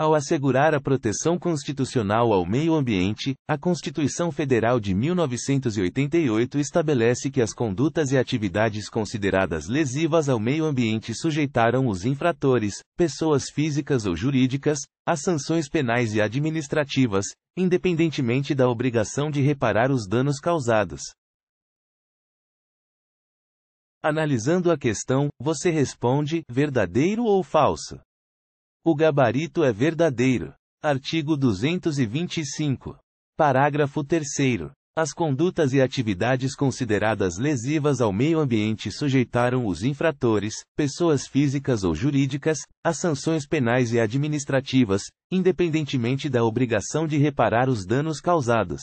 Ao assegurar a proteção constitucional ao meio ambiente, a Constituição Federal de 1988 estabelece que as condutas e atividades consideradas lesivas ao meio ambiente sujeitaram os infratores, pessoas físicas ou jurídicas, a sanções penais e administrativas, independentemente da obrigação de reparar os danos causados. Analisando a questão, você responde: verdadeiro ou falso? O gabarito é verdadeiro. Artigo 225. Parágrafo 3. As condutas e atividades consideradas lesivas ao meio ambiente sujeitaram os infratores, pessoas físicas ou jurídicas, a sanções penais e administrativas, independentemente da obrigação de reparar os danos causados.